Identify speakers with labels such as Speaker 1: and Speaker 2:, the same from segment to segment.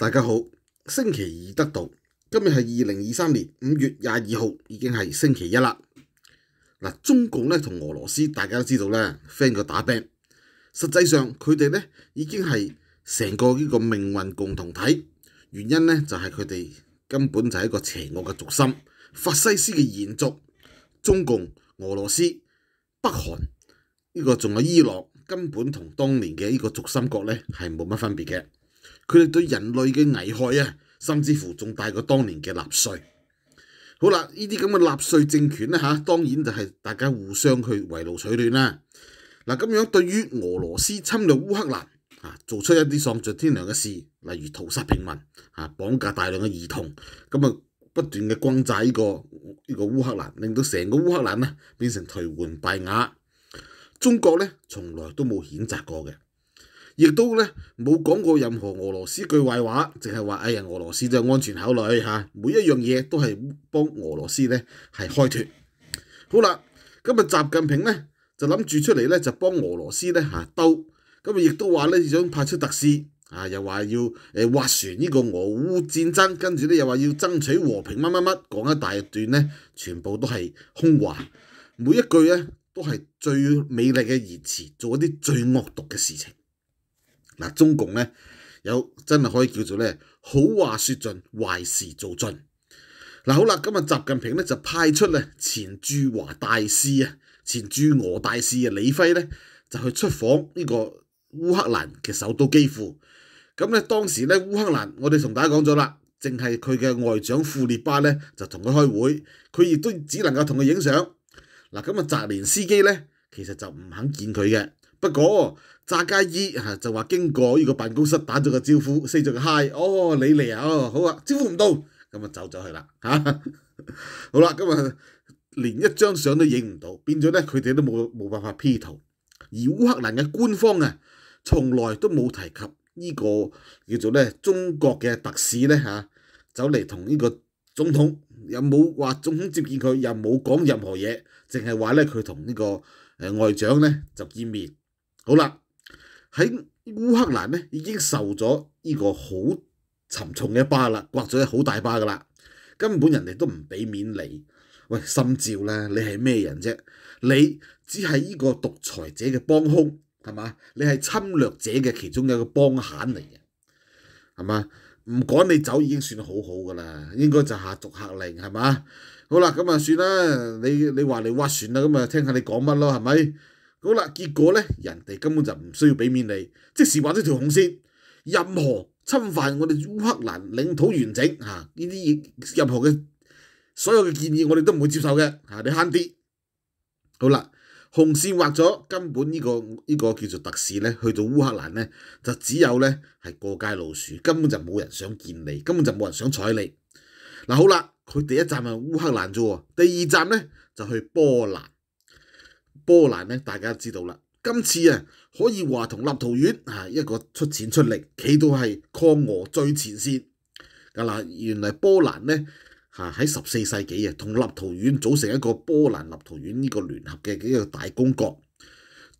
Speaker 1: 大家好，星期二得到今日系二零二三年五月廿二号，已经系星期一啦。嗱，中共咧同俄罗斯，大家都知道啦，friend 个打 band，实际上佢哋咧已经系成个呢个命运共同体。原因咧就系佢哋根本就系一个邪恶嘅族心，法西斯嘅延续。中共、俄罗斯、北韩呢个仲有伊朗，根本同当年嘅呢个族心国咧系冇乜分别嘅。佢哋對人類嘅危害啊，甚至乎仲大過當年嘅納税。好啦，呢啲咁嘅納税政權咧吓，當然就係大家互相去围炉取暖啦。嗱，咁樣對於俄羅斯侵略烏克蘭啊，做出一啲喪盡天良嘅事，例如屠殺平民啊、綁架大量嘅兒童，咁啊不斷嘅轟炸呢個呢个烏克蘭，令到成個烏克蘭咧變成颓垣敗瓦。中國咧從來都冇譴責過嘅。亦都咧冇講過任何俄羅斯句壞話，淨係話：哎呀，俄羅斯就安全考慮嚇，每一樣嘢都係幫俄羅斯咧係開脱。好啦，今日習近平咧就諗住出嚟咧就幫俄羅斯咧嚇兜，咁亦都話咧想派出特使啊，又話要誒斡旋呢個俄烏戰爭，跟住咧又話要爭取和平乜乜乜，講一大段咧，全部都係空話，每一句咧都係最美麗嘅言辭，做一啲最惡毒嘅事情。嗱，中共咧有真係可以叫做咧好話说盡，壞事做盡。嗱，好啦，今日習近平咧就派出咧前駐華大使啊，前駐俄大使啊李輝咧就去出訪呢個烏克蘭嘅首都基輔。咁咧當時咧烏克蘭，我哋同大家講咗啦，净係佢嘅外長庫列巴咧就同佢開會，佢亦都只能夠同佢影相。嗱，咁啊，澤連斯基咧其實就唔肯見佢嘅。不過，扎佳伊嚇就話經過呢個辦公室打咗個招呼，四隻嗨 hi，哦你嚟啊，哦好啊，招呼唔到，咁啊走咗去啦嚇。好啦，咁啊連一張相都影唔到，變咗咧佢哋都冇冇辦法 P 圖。而烏克蘭嘅官方啊，從來都冇提及呢個叫做咧中國嘅特使咧嚇走嚟同呢個總統，又冇話總統接見佢，又冇講任何嘢，淨係話咧佢同呢個誒外長咧就見面。好啦，喺乌克兰咧，已经受咗呢个好沉重嘅巴啦，刮咗好大巴噶啦，根本人哋都唔俾面你。喂，心照啦，你系咩人啫？你只系呢个独裁者嘅帮凶，系嘛？你系侵略者嘅其中一个帮闲嚟嘅，系嘛？唔赶你走已经算好好噶啦，应该就下逐客令，系嘛？好啦，咁啊算啦，你你话你挖船啦，咁啊听下你讲乜咯，系咪？好啦，結果咧，人哋根本就唔需要俾面你，即是畫咗條紅線，任何侵犯我哋烏克蘭領土完整吓，呢啲任何嘅所有嘅建議，我哋都唔會接受嘅。吓，你慳啲，好啦，紅線畫咗，根本呢個呢个叫做特使咧，去到烏克蘭咧，就只有咧係過街老鼠，根本就冇人想見你，根本就冇人想睬你。嗱好啦，佢第一站係烏克蘭啫喎，第二站咧就去波蘭。波蘭咧，大家知道啦。今次啊，可以話同立陶宛啊一個出錢出力，企到係抗俄最前線。原來波蘭咧嚇喺十四世紀啊，同立陶宛組成一個波蘭立陶宛呢個聯合嘅一個大公國。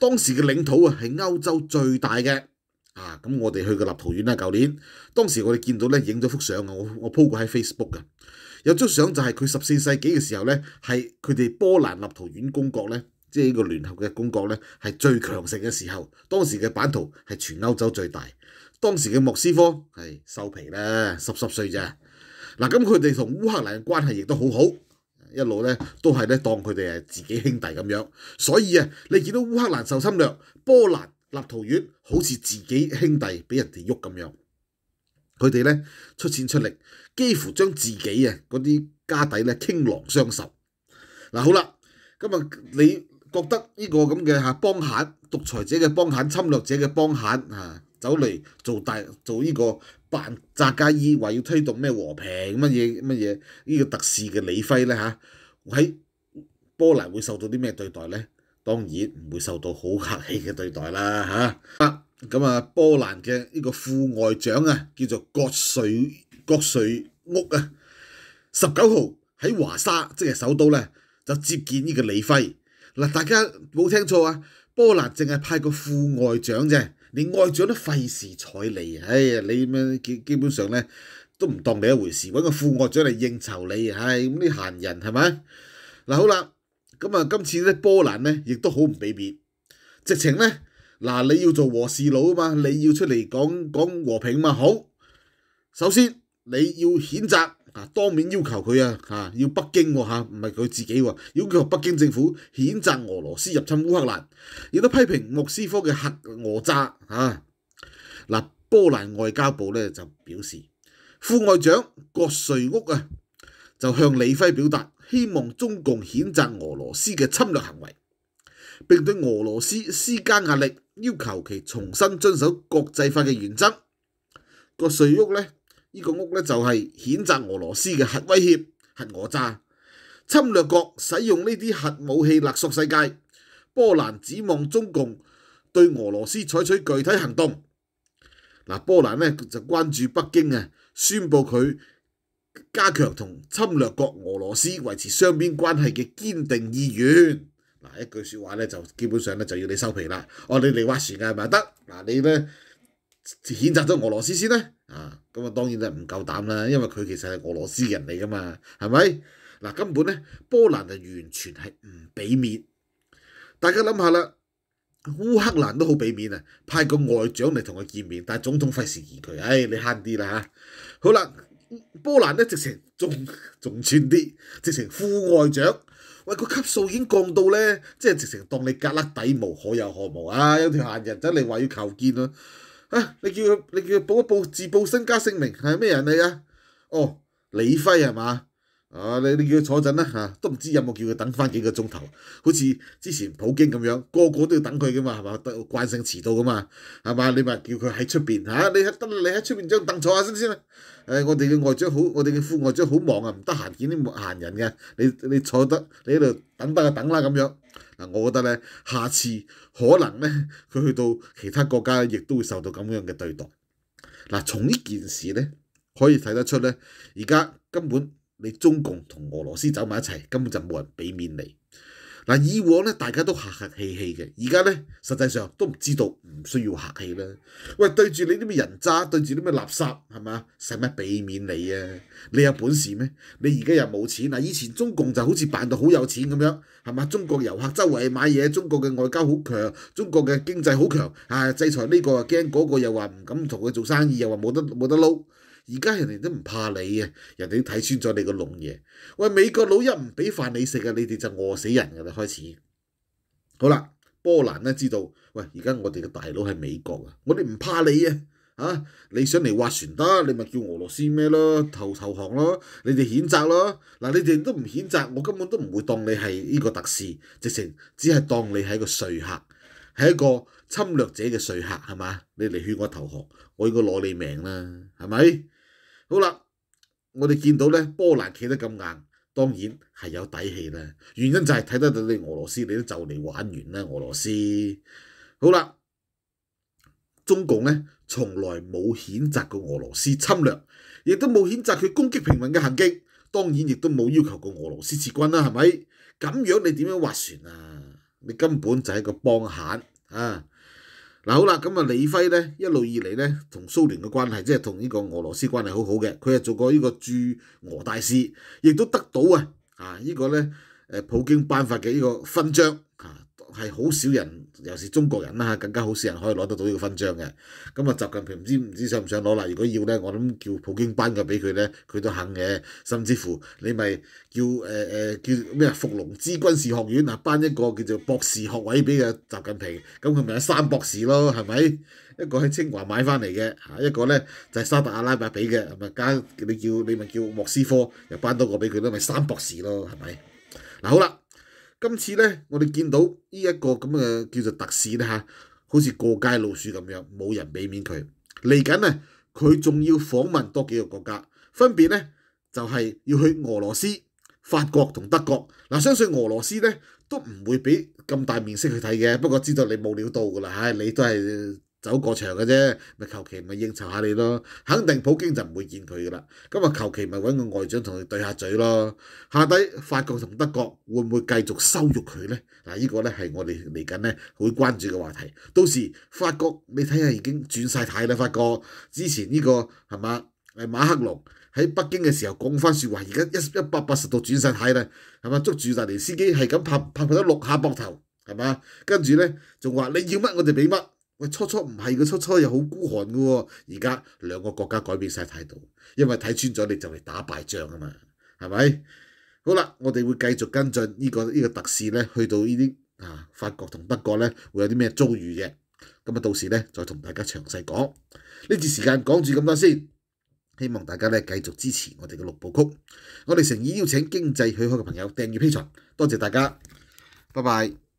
Speaker 1: 當時嘅領土啊，係歐洲最大嘅啊。咁我哋去過立陶宛啦，舊年當時我哋見到咧，影咗幅相啊，我我 po 過喺 Facebook 嘅有張相就係佢十四世紀嘅時候咧，係佢哋波蘭立陶宛公國咧。即係呢個聯合嘅公國咧，係最強盛嘅時候。當時嘅版圖係全歐洲最大。當時嘅莫斯科係收皮啦，十十歲啫。嗱，咁佢哋同烏克蘭嘅關係亦都好好，一路咧都係咧當佢哋係自己兄弟咁樣。所以啊，你見到烏克蘭受侵略，波蘭、立陶宛好似自己兄弟俾人哋喐咁樣，佢哋咧出錢出力，幾乎將自己啊嗰啲家底咧傾囊相授。嗱，好啦，今日你。覺得呢個咁嘅嚇幫蠻獨裁者嘅幫蠻侵略者嘅幫蠻嚇走嚟做大做呢個扮紂家兒話要推動咩和平乜嘢乜嘢呢個特使嘅李輝咧嚇喺波蘭會受到啲咩對待咧？當然唔會受到好客氣嘅對待啦嚇。咁啊，波蘭嘅呢個副外長啊，叫做國瑞國瑞屋啊，十九號喺華沙即係首都咧，就接見呢個李輝。嗱，大家冇聽錯啊！波蘭淨係派個副外長啫，連外長都費事睬你，哎呀，你咩基基本上咧都唔當你一回事，搵個副外長嚟應酬你，唉，咁啲閒人係咪？嗱，好啦，咁啊，今次咧波蘭咧亦都好唔俾面，直情咧嗱你要做和事佬啊嘛，你要出嚟講講和平嘛，好，首先你要譴責。啊！當面要求佢啊！嚇，要北京喎嚇，唔係佢自己喎，要求北京政府譴責俄羅斯入侵烏克蘭，亦都批評莫斯科嘅核俄炸嚇。嗱，波蘭外交部咧就表示，副外長郭瑞屋啊，就向李輝表達希望中共譴責俄羅斯嘅侵略行為，並對俄羅斯施加壓力，要求其重新遵守國際法嘅原則。郭瑞屋咧。呢個屋咧就係譴責俄羅斯嘅核威脅、核讹炸、侵略國使用呢啲核武器勒索世界。波蘭指望中共對俄羅斯採取具體行動。嗱，波蘭咧就關注北京啊，宣布佢加強同侵略國俄羅斯維持雙邊關係嘅堅定意願。嗱，一句说話咧就基本上咧就要你收皮啦。哦，你嚟挖船嘅咪得？嗱，你咧譴責咗俄羅斯先呢。啊，咁啊當然啦，唔夠膽啦，因為佢其實係俄羅斯人嚟噶嘛，係咪？嗱根本咧，波蘭就完全係唔俾面。大家諗下啦，烏克蘭都好俾面啊，派個外長嚟同佢見面，但係總統費事見佢，唉，你慳啲啦嚇。好啦，波蘭咧直情仲 仲串啲，直情副外長，喂個級數已經降到咧，即係直情當你格勒底毛可有可無啊，有條閒人走嚟話要求見咯。啊，你叫佢，你叫佢報一報自報身家姓名，係咩人嚟啊？哦，李輝係嘛？啊，你你叫佢坐陣啦吓，都唔知有冇叫佢等翻幾個鐘頭，好似之前普京咁樣，個個都要等佢嘅嘛，係嘛？得慣性遲到嘅嘛，係嘛？你咪叫佢喺出边吓，你喺得你喺出边張凳坐下先先啦。誒，我哋嘅外长好，我哋嘅副外長好忙啊，唔得閒見啲閒人嘅。你你坐得，你喺度等得就等啦咁樣。啊，我覺得咧，下次可能咧，佢去到其他國家，亦都會受到咁樣嘅對待。嗱，從呢件事咧，可以睇得出咧，而家根本你中共同俄羅斯走埋一齊，根本就冇人俾面你。嗱，以往咧大家都客客氣氣嘅，而家咧實際上都唔知道唔需要客氣啦。喂，對住你啲咩人渣，對住啲咩垃圾，係嘛？使乜避免你啊？你有本事咩？你而家又冇錢嗱，以前中共就好似扮到好有錢咁樣，係嘛？中國遊客周圍買嘢，中國嘅外交好強，中國嘅經濟好強，啊！制裁呢個又驚嗰個又話唔敢同佢做生意，又話冇得冇得撈。而家人哋都唔怕你啊，人哋都睇穿咗你個窿嘢。喂，美國佬一唔俾飯你食啊，你哋就餓死人噶啦！開始好啦，波蘭咧知道，喂，而家我哋嘅大佬系美國啊，我哋唔怕你啊，嚇你想嚟挖船得，你咪叫俄羅斯咩咯，投投降咯，你哋譴責咯，嗱你哋都唔譴責，我根本都唔會當你係呢個特使，直情只係當你係一個隨客，係一個。侵略者嘅税客係嘛？你嚟勸我投降，我應該攞你命啦，係咪？好啦，我哋見到咧，波蘭企得咁硬，當然係有底氣啦。原因就係睇得到你俄羅斯，你都就嚟玩完啦，俄羅斯。好啦，中共咧，從來冇譴責過俄羅斯侵略，亦都冇譴責佢攻擊平民嘅行徑，當然亦都冇要求過俄羅斯撤軍啦，係咪？咁樣你點樣劃船啊？你根本就係個幫閒啊！嗱好啦，咁啊李辉咧一路以嚟咧，同蘇聯嘅關係即係同呢個俄羅斯關係好好嘅，佢係做過呢個駐俄大使，亦都得到啊啊呢個咧誒普京頒發嘅呢個勛章啊。係好少人，尤是中國人啦更加好少人可以攞得到呢個勛章嘅。咁啊，習近平唔知唔知想唔想攞啦？如果要咧，我諗叫普京班嘅俾佢咧，佢都肯嘅。甚至乎你咪叫誒誒叫咩啊？伏龍之軍事學院啊，班一個叫做博士學位俾嘅習近平，咁佢咪有三博士咯，係咪？一個喺清華買翻嚟嘅一個咧就係沙特阿拉伯俾嘅，咪加你叫你咪叫莫斯科又班多個俾佢咯，咪三博士咯，係咪？嗱好啦。今次咧，我哋見到呢一個咁嘅叫做特使咧嚇，好似過街老鼠咁樣，冇人俾面佢。嚟緊咧，佢仲要訪問多幾個國家，分別咧就係要去俄羅斯、法國同德國。嗱，相信俄羅斯咧都唔會俾咁大面色去睇嘅，不過知道你冇料到噶啦，唉，你都係。走過場嘅啫，咪求其咪應酬下你咯。肯定普京就唔會見佢噶啦。咁啊求其咪揾個外長同佢對下嘴咯。下底法國同德國會唔會繼續收辱佢咧？嗱，依個咧係我哋嚟緊咧會關注嘅話題。到時法國你睇下已經轉曬態啦。法國之前呢個係嘛係馬克龍喺北京嘅時候講翻説話，而家一一百八十度轉曬態啦，係嘛捉住就连司基係咁拍拍佢多六下膊頭，係嘛？跟住咧仲話你要乜我哋俾乜。喂，初初唔係嘅，初初又好孤寒嘅喎。而家兩個國家改變曬態度，因為睇穿咗你就嚟打敗仗啊嘛，係咪？好啦，我哋會繼續跟進呢個呢個特事咧，去到呢啲啊法國同德國咧會有啲咩遭遇嘅。咁啊，到時咧再同大家詳細講。呢段時間講住咁多先，希望大家咧繼續支持我哋嘅六部曲。我哋誠意邀請經濟許可嘅朋友訂義批存，多謝大家，拜拜。